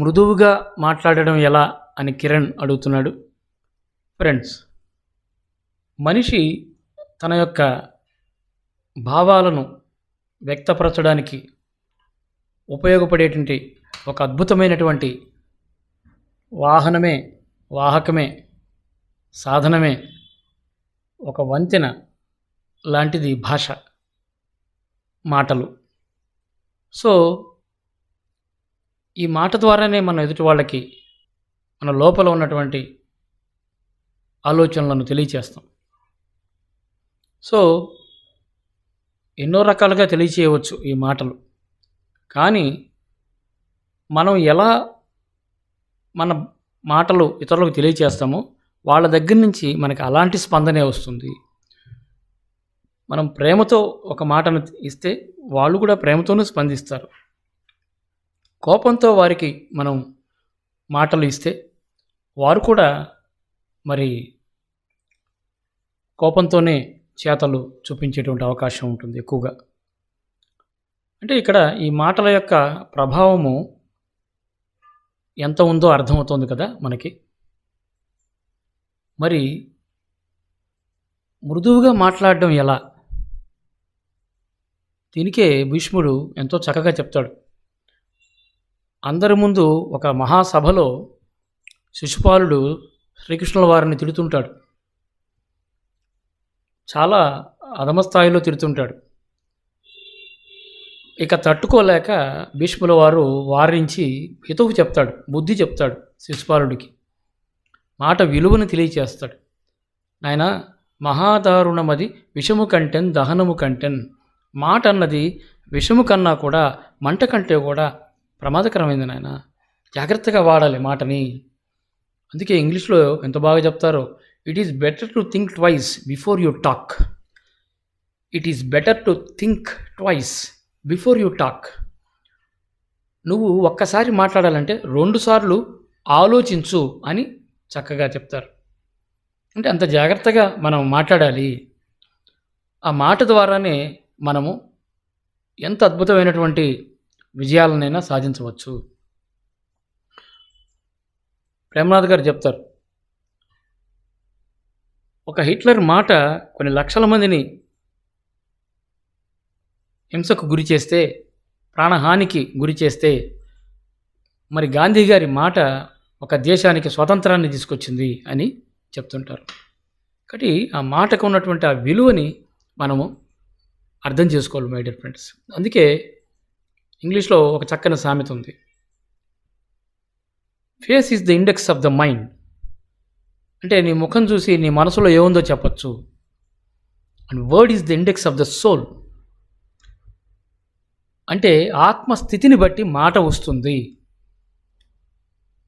మృదువుగా మాట్లాడడం ఎలా అని కిరణ్ అడుగుతున్నాడు ఫ్రెండ్స్ మనిషి తన యొక్క భావాలను వ్యక్తపరచడానికి ఉపయోగపడేటువంటి ఒక అద్భుతమైనటువంటి వాహనమే వాహకమే సాధనమే ఒక వంతెన లాంటిది భాష మాటలు సో ఈ మాట ద్వారానే మన ఎదుటి వాళ్ళకి మన లోపల ఉన్నటువంటి ఆలోచనలను తెలియచేస్తాం సో ఎన్నో రకాలుగా తెలియచేయవచ్చు ఈ మాటలు కానీ మనం ఎలా మన మాటలు ఇతరులకు తెలియచేస్తామో వాళ్ళ దగ్గర నుంచి మనకి అలాంటి స్పందనే వస్తుంది మనం ప్రేమతో ఒక మాటను ఇస్తే వాళ్ళు కూడా ప్రేమతోనూ స్పందిస్తారు కోపంతో వారికి మనం మాటలు ఇస్తే వారు కూడా మరి కోపంతోనే చేతలు చూపించేటువంటి అవకాశం ఉంటుంది ఎక్కువగా అంటే ఇక్కడ ఈ మాటల యొక్క ప్రభావము ఎంత ఉందో అర్థమవుతుంది కదా మనకి మరి మృదువుగా మాట్లాడడం ఎలా దీనికే భీష్ముడు ఎంతో చక్కగా చెప్తాడు అందరి ముందు ఒక మహాసభలో శిశుపాలుడు శ్రీకృష్ణుల వారిని తిడుతుంటాడు చాలా అధమస్థాయిలో తిడుతుంటాడు ఇక తట్టుకోలేక భీష్ముల వారు వారించి హితవు చెప్తాడు బుద్ధి చెప్తాడు శిశుపాలుడికి మాట విలువను తెలియచేస్తాడు నాయన మహాదారుణమది విషము కంటెన్ దహనము కంటెన్ మాట అన్నది విషము కన్నా కూడా మంట కంటే కూడా ప్రమాదకరమైంది నాయన జాగ్రత్తగా వాడాలి మాటని అందుకే ఇంగ్లీష్లో ఎంత బాగా చెప్తారో it is better to think twice before you talk it is better to think twice before you talk నువ్వు ఒక్కసారి మాట్లాడాలంటే రెండుసార్లు ఆలోచించు అని చక్కగా చెప్తారు అంటే అంత జాగ్రత్తగా మనం మాట్లాడాలి ఆ మాట ద్వారానే మనము ఎంత అద్భుతమైనటువంటి విజయాలనైనా సాధించవచ్చు ప్రేమనాథ్ గారు చెప్తారు ఒక హిట్లర్ మాట కొన్ని లక్షల మందిని హింసకు గురి చేస్తే ప్రాణహానికి గురి చేస్తే మరి గాంధీ గారి మాట ఒక దేశానికి స్వతంత్రాన్ని తీసుకొచ్చింది అని చెప్తుంటారు కాబట్టి ఆ మాటకు ఉన్నటువంటి ఆ విలువని మనము అర్థం చేసుకోవాలి మై డియర్ ఫ్రెండ్స్ అందుకే ఇంగ్లీష్లో ఒక చక్కని సామెత ఉంది face is the index of the mind అంటే నీ ముఖం చూసి నీ మనసులో ఏముందో చెప్పచ్చు and word is the index of the soul అంటే ఆత్మస్థితిని బట్టి మాట వస్తుంది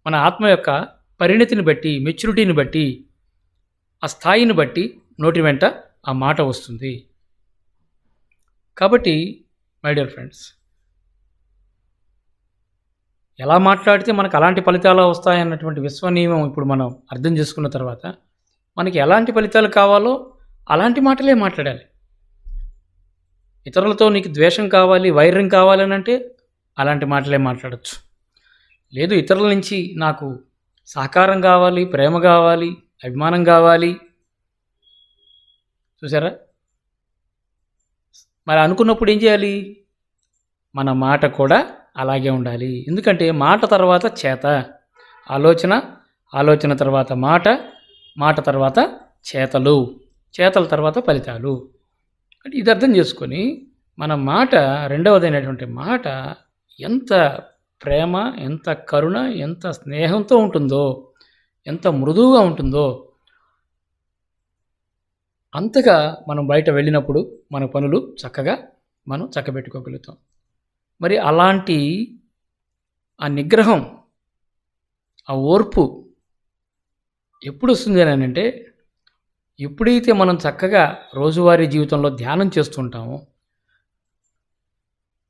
మన ఆత్మ యొక్క పరిణతిని బట్టి మెచ్యూరిటీని బట్టి ఆ స్థాయిని బట్టి నోటి వెంట ఆ మాట వస్తుంది కాబట్టి మై డియర్ ఫ్రెండ్స్ ఎలా మాట్లాడితే మనకు అలాంటి ఫలితాలు వస్తాయన్నటువంటి విశ్వనియమం ఇప్పుడు మనం అర్థం చేసుకున్న తర్వాత మనకి ఎలాంటి ఫలితాలు కావాలో అలాంటి మాటలే మాట్లాడాలి ఇతరులతో నీకు ద్వేషం కావాలి వైరం అని అంటే అలాంటి మాటలే మాట్లాడచ్చు లేదు ఇతరుల నుంచి నాకు సహకారం కావాలి ప్రేమ కావాలి అభిమానం కావాలి చూసారా మరి అనుకున్నప్పుడు ఏం చేయాలి మన మాట కూడా అలాగే ఉండాలి ఎందుకంటే మాట తర్వాత చేత ఆలోచన ఆలోచన తర్వాత మాట మాట తర్వాత చేతలు చేతల తర్వాత ఫలితాలు అంటే ఇది అర్థం చేసుకొని మన మాట రెండవదైనటువంటి మాట ఎంత ప్రేమ ఎంత కరుణ ఎంత స్నేహంతో ఉంటుందో ఎంత మృదువుగా ఉంటుందో అంతగా మనం బయట వెళ్ళినప్పుడు మన పనులు చక్కగా మనం చక్కబెట్టుకోగలుగుతాం మరి అలాంటి ఆ నిగ్రహం ఆ ఓర్పు ఎప్పుడు వస్తుంది అని అంటే ఎప్పుడైతే మనం చక్కగా రోజువారీ జీవితంలో ధ్యానం చేస్తుంటామో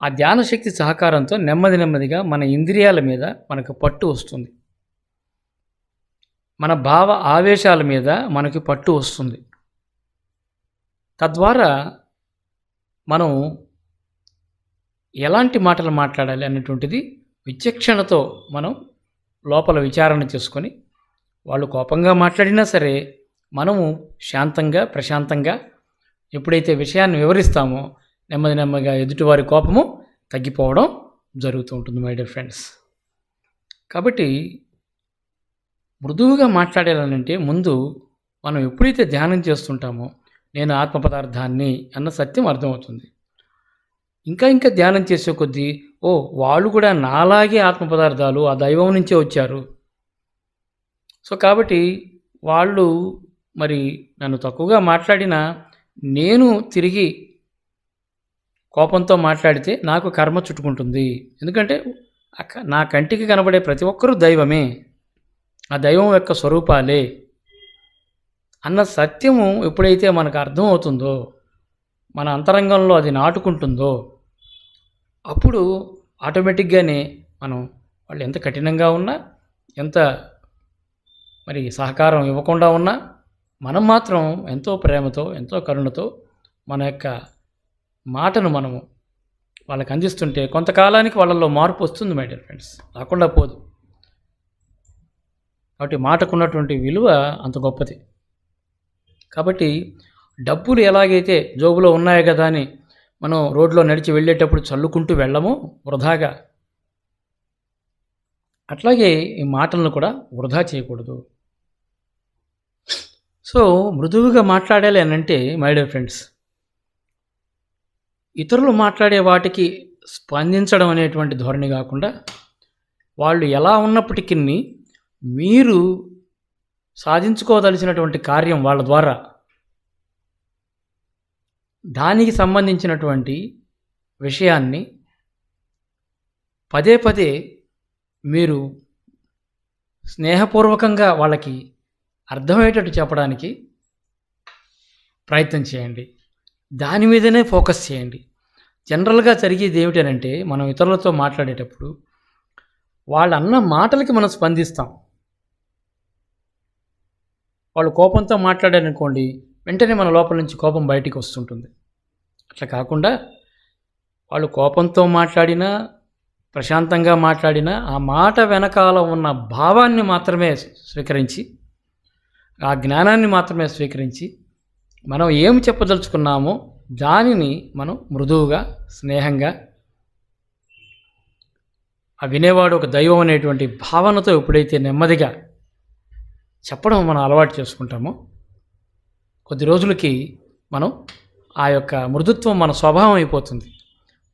ఆ ధ్యాన శక్తి సహకారంతో నెమ్మది నెమ్మదిగా మన ఇంద్రియాల మీద మనకు పట్టు వస్తుంది మన భావ ఆవేశాల మీద మనకి పట్టు వస్తుంది తద్వారా మనం ఎలాంటి మాటలు మాట్లాడాలి అనేటువంటిది విచక్షణతో మనం లోపల విచారణ చేసుకొని వాళ్ళు కోపంగా మాట్లాడినా సరే మనము శాంతంగా ప్రశాంతంగా ఎప్పుడైతే విషయాన్ని వివరిస్తామో నెమ్మది నెమ్మదిగా ఎదుటివారి కోపము తగ్గిపోవడం జరుగుతూ ఉంటుంది మై డియర్ ఫ్రెండ్స్ కాబట్టి మృదువుగా మాట్లాడాలనంటే ముందు మనం ఎప్పుడైతే ధ్యానం చేస్తుంటామో నేను ఆత్మ పదార్థాన్ని అన్న సత్యం అర్థమవుతుంది ఇంకా ఇంకా ధ్యానం చేసే కొద్దీ ఓ వాళ్ళు కూడా నాలాగే ఆత్మ పదార్థాలు ఆ దైవం నుంచే వచ్చారు సో కాబట్టి వాళ్ళు మరి నన్ను తక్కువగా మాట్లాడినా నేను తిరిగి కోపంతో మాట్లాడితే నాకు కర్మ చుట్టుకుంటుంది ఎందుకంటే నా కంటికి కనబడే ప్రతి ఒక్కరూ దైవమే ఆ దైవం యొక్క స్వరూపాలే అన్న సత్యము ఎప్పుడైతే మనకు అర్థం అవుతుందో మన అంతరంగంలో అది నాటుకుంటుందో అప్పుడు ఆటోమేటిక్గానే మనం వాళ్ళు ఎంత కఠినంగా ఉన్నా ఎంత మరి సహకారం ఇవ్వకుండా ఉన్నా మనం మాత్రం ఎంతో ప్రేమతో ఎంతో కరుణతో మన యొక్క మాటను మనము వాళ్ళకి అందిస్తుంటే కొంతకాలానికి వాళ్ళల్లో మార్పు వస్తుంది మై డియర్ ఫ్రెండ్స్ రాకుండా పోదు కాబట్టి మాటకున్నటువంటి విలువ అంత గొప్పది కాబట్టి డబ్బులు ఎలాగైతే జోబులో ఉన్నాయో కదా అని మనం రోడ్లో నడిచి వెళ్ళేటప్పుడు చల్లుకుంటూ వెళ్ళము వృధాగా అట్లాగే ఈ మాటలను కూడా వృధా చేయకూడదు సో మృదువుగా మాట్లాడాలి అని అంటే మై డియర్ ఫ్రెండ్స్ ఇతరులు మాట్లాడే వాటికి స్పందించడం అనేటువంటి ధోరణి కాకుండా వాళ్ళు ఎలా ఉన్నప్పటికీ మీరు సాధించుకోదలిచినటువంటి కార్యం వాళ్ళ ద్వారా దానికి సంబంధించినటువంటి విషయాన్ని పదే పదే మీరు స్నేహపూర్వకంగా వాళ్ళకి అర్థమయ్యేటట్టు చెప్పడానికి ప్రయత్నం చేయండి దాని మీదనే ఫోకస్ చేయండి జనరల్గా జరిగేది ఏమిటనంటే మనం ఇతరులతో మాట్లాడేటప్పుడు వాళ్ళు అన్న మాటలకి మనం స్పందిస్తాం వాళ్ళు కోపంతో మాట్లాడారనుకోండి వెంటనే మన లోపల నుంచి కోపం బయటికి వస్తుంటుంది అట్లా కాకుండా వాళ్ళు కోపంతో మాట్లాడినా ప్రశాంతంగా మాట్లాడినా ఆ మాట వెనకాల ఉన్న భావాన్ని మాత్రమే స్వీకరించి ఆ జ్ఞానాన్ని మాత్రమే స్వీకరించి మనం ఏం చెప్పదలుచుకున్నామో దానిని మనం మృదువుగా స్నేహంగా ఆ వినేవాడు ఒక దైవం అనేటువంటి భావనతో ఎప్పుడైతే నెమ్మదిగా చెప్పడం మనం అలవాటు చేసుకుంటామో కొద్ది రోజులకి మనం ఆ యొక్క మృదుత్వం మన స్వభావం అయిపోతుంది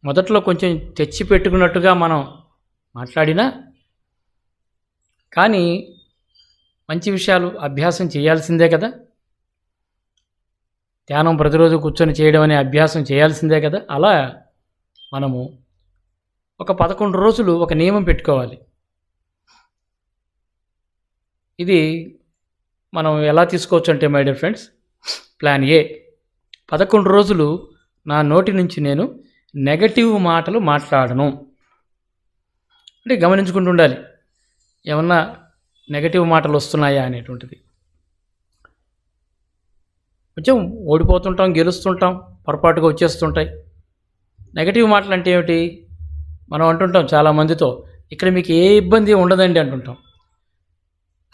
మొదట్లో కొంచెం తెచ్చి పెట్టుకున్నట్టుగా మనం మాట్లాడినా కానీ మంచి విషయాలు అభ్యాసం చేయాల్సిందే కదా ధ్యానం ప్రతిరోజు కూర్చొని చేయడం అనే అభ్యాసం చేయాల్సిందే కదా అలా మనము ఒక పదకొండు రోజులు ఒక నియమం పెట్టుకోవాలి ఇది మనం ఎలా తీసుకోవచ్చు అంటే మై డియర్ ఫ్రెండ్స్ ప్లాన్ ఏ పదకొండు రోజులు నా నోటి నుంచి నేను నెగటివ్ మాటలు మాట్లాడను అంటే గమనించుకుంటూ ఉండాలి ఏమన్నా నెగటివ్ మాటలు వస్తున్నాయా అనేటువంటిది కొంచెం ఓడిపోతుంటాం గెలుస్తుంటాం పొరపాటుగా వచ్చేస్తుంటాయి నెగటివ్ మాటలు అంటే ఏమిటి మనం అంటుంటాం చాలామందితో ఇక్కడ మీకు ఏ ఇబ్బంది ఉండదండి అంటుంటాం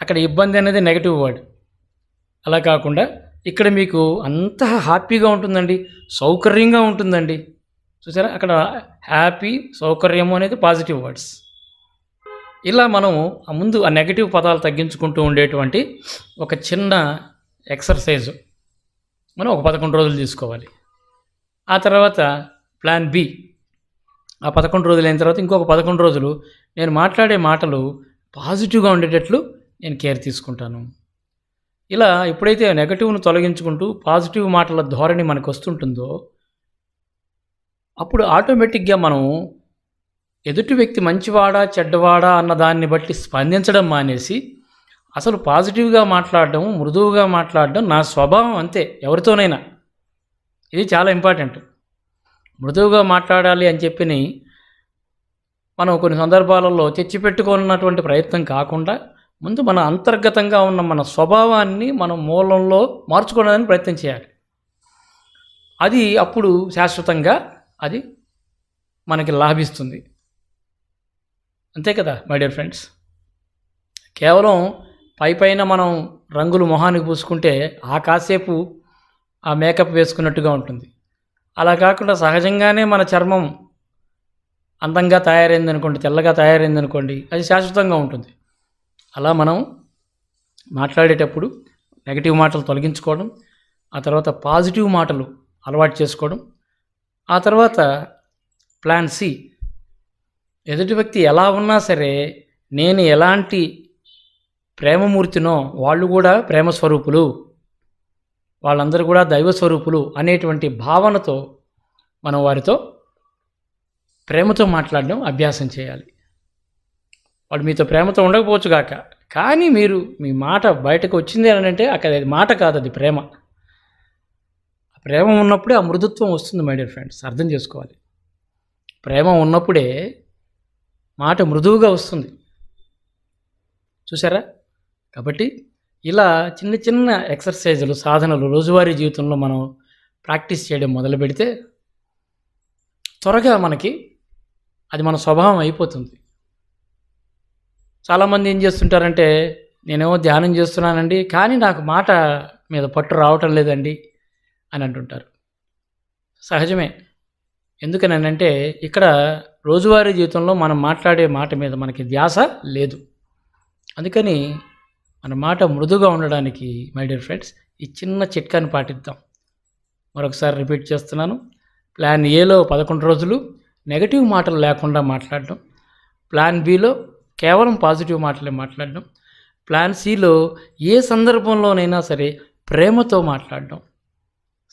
అక్కడ ఇబ్బంది అనేది నెగటివ్ వర్డ్ అలా కాకుండా ఇక్కడ మీకు అంత హ్యాపీగా ఉంటుందండి సౌకర్యంగా ఉంటుందండి చూసారా అక్కడ హ్యాపీ సౌకర్యము అనేది పాజిటివ్ వర్డ్స్ ఇలా మనం ముందు ఆ నెగటివ్ పదాలు తగ్గించుకుంటూ ఉండేటువంటి ఒక చిన్న ఎక్సర్సైజ్ మనం ఒక పదకొండు రోజులు తీసుకోవాలి ఆ తర్వాత ప్లాన్ బి ఆ పదకొండు రోజులు అయిన తర్వాత ఇంకొక పదకొండు రోజులు నేను మాట్లాడే మాటలు పాజిటివ్గా ఉండేటట్లు నేను కేర్ తీసుకుంటాను ఇలా ఎప్పుడైతే నెగటివ్ను తొలగించుకుంటూ పాజిటివ్ మాటల ధోరణి మనకు వస్తుంటుందో అప్పుడు ఆటోమేటిక్గా మనం ఎదుటి వ్యక్తి మంచివాడా చెడ్డవాడా అన్న దాన్ని బట్టి స్పందించడం మానేసి అసలు పాజిటివ్గా మాట్లాడడం మృదువుగా మాట్లాడడం నా స్వభావం అంతే ఎవరితోనైనా ఇది చాలా ఇంపార్టెంట్ మృదువుగా మాట్లాడాలి అని చెప్పి మనం కొన్ని సందర్భాలలో తెచ్చిపెట్టుకున్నటువంటి ప్రయత్నం కాకుండా ముందు మన అంతర్గతంగా ఉన్న మన స్వభావాన్ని మనం మూలంలో మార్చుకోవడానికి ప్రయత్నం చేయాలి అది అప్పుడు శాశ్వతంగా అది మనకి లాభిస్తుంది అంతే కదా మై డియర్ ఫ్రెండ్స్ కేవలం పై పైన మనం రంగులు మొహానికి పూసుకుంటే ఆ కాసేపు ఆ మేకప్ వేసుకున్నట్టుగా ఉంటుంది అలా కాకుండా సహజంగానే మన చర్మం అందంగా తయారైంది అనుకోండి తెల్లగా తయారైంది అనుకోండి అది శాశ్వతంగా ఉంటుంది అలా మనం మాట్లాడేటప్పుడు నెగిటివ్ మాటలు తొలగించుకోవడం ఆ తర్వాత పాజిటివ్ మాటలు అలవాటు చేసుకోవడం ఆ తర్వాత ప్లాన్ సి ఎదుటి వ్యక్తి ఎలా ఉన్నా సరే నేను ఎలాంటి ప్రేమమూర్తినో వాళ్ళు కూడా ప్రేమ స్వరూపులు వాళ్ళందరూ కూడా దైవ స్వరూపులు అనేటువంటి భావనతో మనం వారితో ప్రేమతో మాట్లాడడం అభ్యాసం చేయాలి వాడు మీతో ప్రేమతో ఉండకపోవచ్చు కాక కానీ మీరు మీ మాట బయటకు వచ్చింది అని అంటే అక్కడ మాట కాదు అది ప్రేమ ప్రేమ ఉన్నప్పుడే ఆ మృదుత్వం వస్తుంది మై డియర్ ఫ్రెండ్స్ అర్థం చేసుకోవాలి ప్రేమ ఉన్నప్పుడే మాట మృదువుగా వస్తుంది చూసారా కాబట్టి ఇలా చిన్న చిన్న ఎక్సర్సైజులు సాధనలు రోజువారీ జీవితంలో మనం ప్రాక్టీస్ చేయడం మొదలు పెడితే త్వరగా మనకి అది మన స్వభావం అయిపోతుంది చాలామంది ఏం చేస్తుంటారంటే నేనేమో ధ్యానం చేస్తున్నానండి కానీ నాకు మాట మీద పట్టు రావటం లేదండి అని అంటుంటారు సహజమే ఎందుకనంటే ఇక్కడ రోజువారీ జీవితంలో మనం మాట్లాడే మాట మీద మనకి ధ్యాస లేదు అందుకని మన మాట మృదుగా ఉండడానికి మై డియర్ ఫ్రెండ్స్ ఈ చిన్న చిట్కాని పాటిద్దాం మరొకసారి రిపీట్ చేస్తున్నాను ప్లాన్ ఏలో పదకొండు రోజులు నెగటివ్ మాటలు లేకుండా మాట్లాడడం ప్లాన్ బిలో కేవలం పాజిటివ్ మాటలే మాట్లాడడం ప్లాన్ సిలో ఏ సందర్భంలోనైనా సరే ప్రేమతో మాట్లాడడం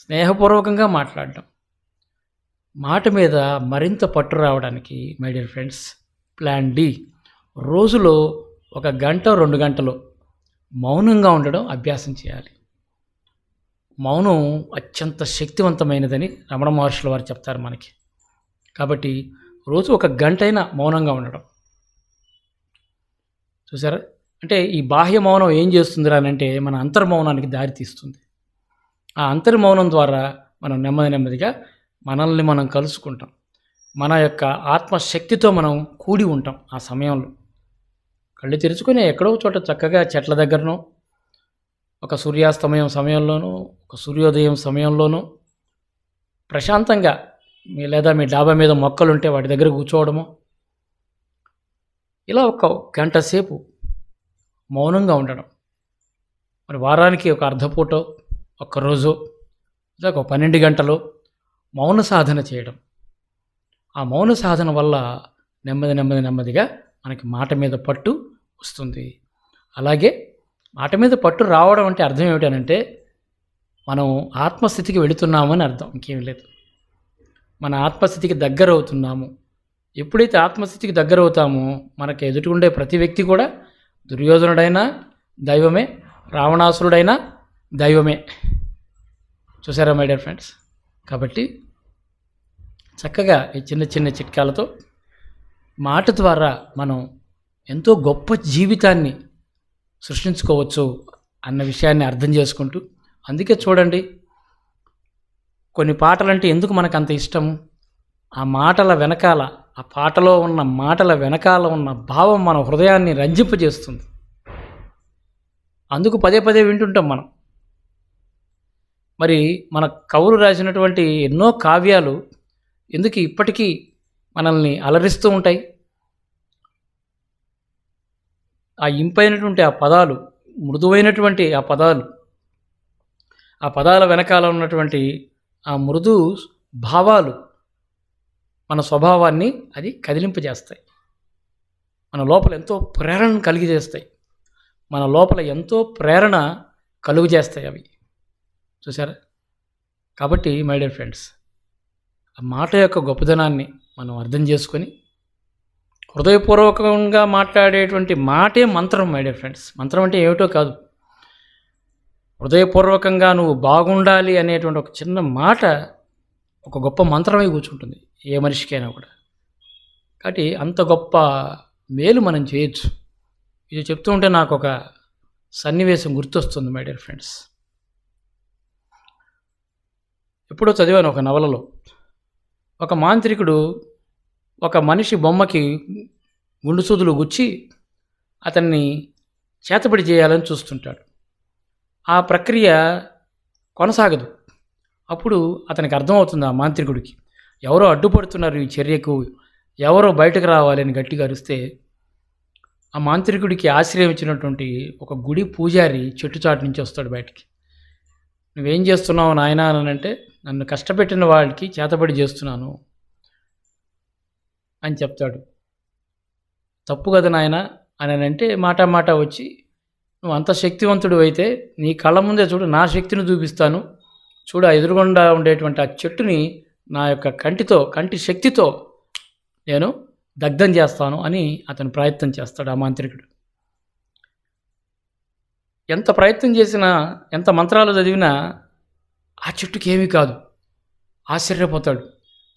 స్నేహపూర్వకంగా మాట్లాడడం మాట మీద మరింత పట్టు రావడానికి మై డియర్ ఫ్రెండ్స్ ప్లాన్ డి రోజులో ఒక గంట రెండు గంటలు మౌనంగా ఉండడం అభ్యాసం చేయాలి మౌనం అత్యంత శక్తివంతమైనదని రమణ మహర్షుల వారు చెప్తారు మనకి కాబట్టి రోజు ఒక గంట అయినా మౌనంగా ఉండడం చూసారా అంటే ఈ బాహ్య మౌనం ఏం చేస్తుంది అంటే మన అంతర్మౌనానికి దారి తీస్తుంది ఆ అంతర్మౌనం ద్వారా మనం నెమ్మది నెమ్మదిగా మనల్ని మనం కలుసుకుంటాం మన యొక్క ఆత్మశక్తితో మనం కూడి ఉంటాం ఆ సమయంలో కళ్ళు తెరుచుకొని ఎక్కడో చోట చక్కగా చెట్ల దగ్గరనో ఒక సూర్యాస్తమయం సమయంలోనూ ఒక సూర్యోదయం సమయంలోనూ ప్రశాంతంగా లేదా మీ డాబా మీద మొక్కలుంటే వాటి దగ్గర కూర్చోవడము ఇలా ఒక గంట సేపు మౌనంగా ఉండడం మరి వారానికి ఒక అర్ధపూట ఒక్కరోజు ఒక పన్నెండు గంటలు మౌన సాధన చేయడం ఆ మౌన సాధన వల్ల నెమ్మది నెమ్మది నెమ్మదిగా మనకి మాట మీద పట్టు వస్తుంది అలాగే మాట మీద పట్టు రావడం అంటే అర్థం ఏమిటనంటే మనం ఆత్మస్థితికి వెళుతున్నామని అర్థం ఇంకేం లేదు మన ఆత్మస్థితికి దగ్గర అవుతున్నాము ఎప్పుడైతే ఆత్మస్థితికి దగ్గరవుతామో మనకు ఉండే ప్రతి వ్యక్తి కూడా దుర్యోధనుడైనా దైవమే రావణాసురుడైనా దైవమే చూసారా మై డియర్ ఫ్రెండ్స్ కాబట్టి చక్కగా ఈ చిన్న చిన్న చిట్కాలతో మాట ద్వారా మనం ఎంతో గొప్ప జీవితాన్ని సృష్టించుకోవచ్చు అన్న విషయాన్ని అర్థం చేసుకుంటూ అందుకే చూడండి కొన్ని పాటలు అంటే ఎందుకు మనకు అంత ఇష్టం ఆ మాటల వెనకాల ఆ పాటలో ఉన్న మాటల వెనకాల ఉన్న భావం మన హృదయాన్ని రంజింపజేస్తుంది అందుకు పదే పదే వింటుంటాం మనం మరి మన కవులు రాసినటువంటి ఎన్నో కావ్యాలు ఎందుకు ఇప్పటికీ మనల్ని అలరిస్తూ ఉంటాయి ఆ ఇంపైనటువంటి ఆ పదాలు మృదువైనటువంటి ఆ పదాలు ఆ పదాల వెనకాల ఉన్నటువంటి ఆ మృదు భావాలు మన స్వభావాన్ని అది కదిలింపజేస్తాయి మన లోపల ఎంతో ప్రేరణను కలిగజేస్తాయి మన లోపల ఎంతో ప్రేరణ కలుగు చేస్తాయి అవి చూసారా కాబట్టి మై డియర్ ఫ్రెండ్స్ ఆ మాట యొక్క గొప్పదనాన్ని మనం అర్థం చేసుకొని హృదయపూర్వకంగా మాట్లాడేటువంటి మాటే మంత్రం మై డియర్ ఫ్రెండ్స్ మంత్రం అంటే ఏమిటో కాదు హృదయపూర్వకంగా నువ్వు బాగుండాలి అనేటువంటి ఒక చిన్న మాట ఒక గొప్ప మంత్రమై కూర్చుంటుంది ఏ మనిషికైనా కూడా కాబట్టి అంత గొప్ప మేలు మనం చేయొచ్చు ఇది చెప్తూ ఉంటే నాకు ఒక సన్నివేశం గుర్తొస్తుంది మై డియర్ ఫ్రెండ్స్ ఎప్పుడో చదివాను ఒక నవలలో ఒక మాంత్రికుడు ఒక మనిషి బొమ్మకి గుండుసూదులు గుచ్చి అతన్ని చేతపడి చేయాలని చూస్తుంటాడు ఆ ప్రక్రియ కొనసాగదు అప్పుడు అతనికి అర్థమవుతుంది ఆ మాంత్రికుడికి ఎవరో అడ్డుపడుతున్నారు ఈ చర్యకు ఎవరో బయటకు రావాలని గట్టిగా అరిస్తే ఆ మాంత్రికుడికి ఆశ్రయం ఇచ్చినటువంటి ఒక గుడి పూజారి చెట్టు చాటు నుంచి వస్తాడు బయటికి నువ్వేం చేస్తున్నావు నాయన అని అంటే నన్ను కష్టపెట్టిన వాళ్ళకి చేతబడి చేస్తున్నాను అని చెప్తాడు తప్పు కదా నాయన అని అంటే మాట మాట వచ్చి నువ్వు అంత శక్తివంతుడు అయితే నీ కళ్ళ ముందే చూడు నా శక్తిని చూపిస్తాను చూడు ఆ ఎదురుగుండా ఉండేటువంటి ఆ చెట్టుని నా యొక్క కంటితో కంటి శక్తితో నేను దగ్ధం చేస్తాను అని అతను ప్రయత్నం చేస్తాడు ఆ మాంత్రికుడు ఎంత ప్రయత్నం చేసినా ఎంత మంత్రాలు చదివినా ఆ చెట్టుకి ఏమీ కాదు ఆశ్చర్యపోతాడు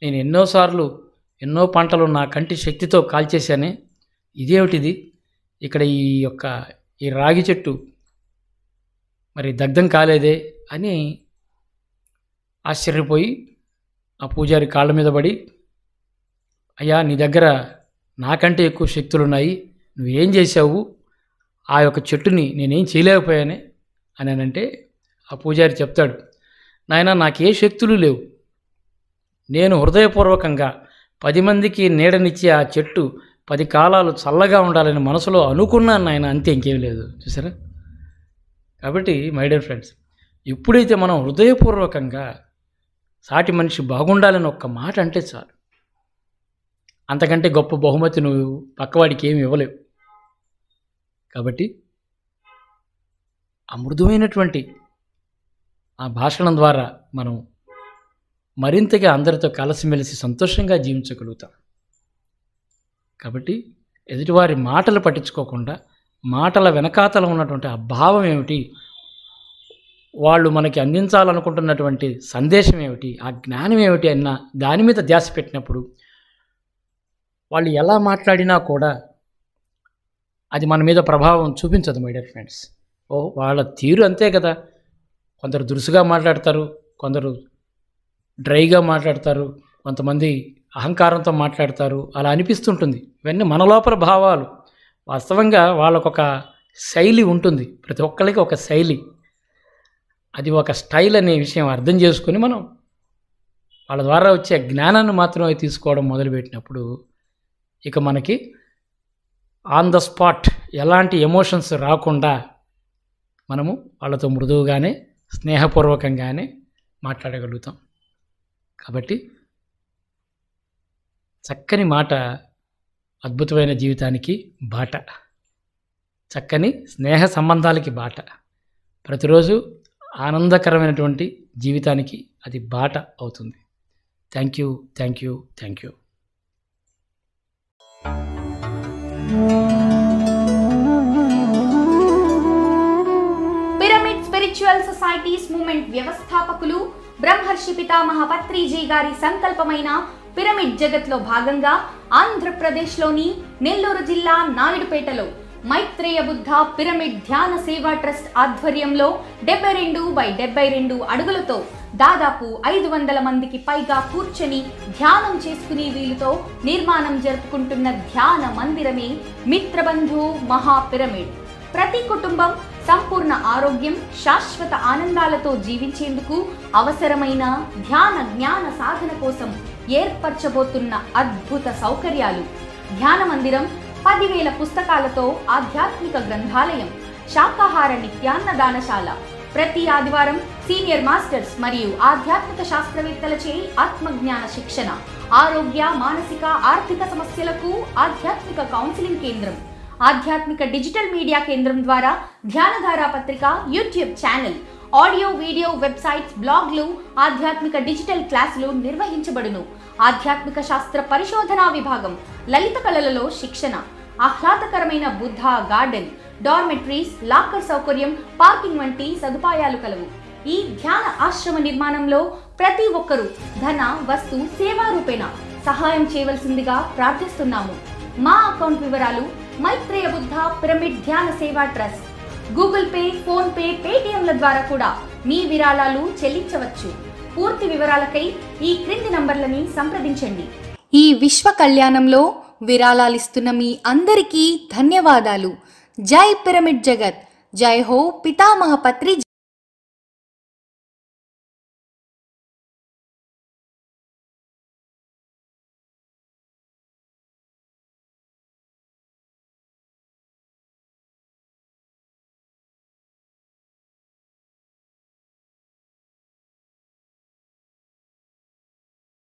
నేను ఎన్నోసార్లు ఎన్నో పంటలు నా కంటి శక్తితో కాల్చేశానే ఇదేమిటిది ఇక్కడ ఈ యొక్క ఈ రాగి చెట్టు మరి దగ్ధం కాలేదే అని ఆశ్చర్యపోయి ఆ పూజారి కాళ్ళ మీద పడి అయ్యా నీ దగ్గర నాకంటే ఎక్కువ శక్తులు ఉన్నాయి నువ్వేం చేసావు ఆ యొక్క చెట్టుని నేనేం చేయలేకపోయానే అని అంటే ఆ పూజారి చెప్తాడు నాయన నాకే శక్తులు లేవు నేను హృదయపూర్వకంగా పది మందికి నీడనిచ్చే ఆ చెట్టు పది కాలాలు చల్లగా ఉండాలని మనసులో అనుకున్నాను ఆయన అంతే ఇంకేం లేదు చూసారా కాబట్టి మై డియర్ ఫ్రెండ్స్ ఎప్పుడైతే మనం హృదయపూర్వకంగా సాటి మనిషి బాగుండాలని ఒక్క మాట అంటే చాలు అంతకంటే గొప్ప బహుమతి నువ్వు పక్కవాడికి ఏమి ఇవ్వలేవు కాబట్టి అమృతమైనటువంటి ఆ భాషణం ద్వారా మనం మరింతగా అందరితో కలిసిమెలిసి సంతోషంగా జీవించగలుగుతాం కాబట్టి ఎదుటివారి మాటలు పట్టించుకోకుండా మాటల వెనకాతల ఉన్నటువంటి ఆ భావం ఏమిటి వాళ్ళు మనకి అందించాలనుకుంటున్నటువంటి సందేశం ఏమిటి ఆ జ్ఞానం ఏమిటి అన్న దాని మీద ధ్యాస పెట్టినప్పుడు వాళ్ళు ఎలా మాట్లాడినా కూడా అది మన మీద ప్రభావం చూపించదు మై డియర్ ఫ్రెండ్స్ ఓ వాళ్ళ తీరు అంతే కదా కొందరు దురుసుగా మాట్లాడతారు కొందరు డ్రైగా మాట్లాడతారు కొంతమంది అహంకారంతో మాట్లాడతారు అలా అనిపిస్తుంటుంది ఇవన్నీ మన లోపల భావాలు వాస్తవంగా వాళ్ళకొక శైలి ఉంటుంది ప్రతి ఒక్కరికి ఒక శైలి అది ఒక స్టైల్ అనే విషయం అర్థం చేసుకొని మనం వాళ్ళ ద్వారా వచ్చే జ్ఞానాన్ని మాత్రమే తీసుకోవడం మొదలుపెట్టినప్పుడు ఇక మనకి ఆన్ ద స్పాట్ ఎలాంటి ఎమోషన్స్ రాకుండా మనము వాళ్ళతో మృదువుగానే స్నేహపూర్వకంగానే మాట్లాడగలుగుతాం కాబట్టి చక్కని మాట అద్భుతమైన జీవితానికి బాట చక్కని స్నేహ సంబంధాలకి బాట ప్రతిరోజు ఆనందకరమైనటువంటి జీవితానికి అది బాట అవుతుంది thank you thank you thank you pyramid spiritual societies movement వ్యవస్థాపకులు బ్రహ్మర్షి పితామహ పత్రిజీ గారి సంకల్పమైన పిరమిడ్ జగత్లో భాగంగా ఆంధ్రప్రదేశ్లోని నెల్లూరు జిల్లా నాయుడుపేటలో మైత్రేయ బుద్ధ పిరమిడ్ ధ్యాన సేవా ట్రస్ట్ ఆధ్వర్యంలో డెబ్బై రెండు బై డెబ్బై రెండు అడుగులతో దాదాపు ఐదు వందల మందికి పైగా కూర్చొని ధ్యానం చేసుకునే వీలుతో నిర్మాణం జరుపుకుంటున్న ధ్యాన మందిరమే మిత్రబంధు మహాపిరమిడ్ ప్రతి కుటుంబం సంపూర్ణ ఆరోగ్యం శాశ్వత ఆనందాలతో జీవించేందుకు అవసరమైన ధ్యాన జ్ఞాన సాధన కోసం ఏర్పరచబోతున్న అద్భుత సౌకర్యాలు ధ్యాన మందిరం పదివేల పుస్తకాలతో ఆధ్యాత్మిక గ్రంథాలయం శాకాహార నిత్యాన్న దానశాల ప్రతి ఆదివారం సీనియర్ మాస్టర్స్ మరియు ఆధ్యాత్మిక శాస్త్రవేత్తలచే ఆత్మజ్ఞాన శిక్షణ ఆరోగ్య మానసిక ఆర్థిక సమస్యలకు ఆధ్యాత్మిక కౌన్సిలింగ్ కేంద్రం ఆధ్యాత్మిక డిజిటల్ మీడియా కేంద్రం ద్వారా ధ్యానధార పత్రిక YouTube channel audio video websites బ్లాగ్లు ఆధ్యాత్మిక డిజిటల్ క్లాసులు నిర్వహించబడును ఆధ్యాత్మిక శాస్త్ర పరిశోధనా విభాగం లలిత కళలలో శిక్షణ ఆహ్లాదకరమైన బుద్ధ గార్డెన్ డార్మెటరీస్ లాకర్ సౌకర్యం పార్కింగ్ వంటి సదుపాయాలు కలవు ఈ ధ్యాన ఆశ్రమ నిర్మాణంలో ప్రతి ఒక్కరూ ధన వస్తు సేవా రూపేణ సహాయం చేయవలసిందిగా ప్రార్థిస్తున్నాము మా అకౌంట్ వివరాలు Maitreya Buddha pyramid Dhyana Seva trust Google Pay PhonePe పేటిఎంల ద్వారా కూడా మీ విరాళాలు చెల్లించవచ్చు పూర్తి వివరాలకై ఈ క్రింది నంబర్లని సంప్రదించండి ఈ విశ్వ కళ్యాణంలో విరాళాలిస్తున్న మీ అందరికీ ధన్యవాదాలు జై పిరమిడ్ జగత్ జై హో పితామహ పత్రి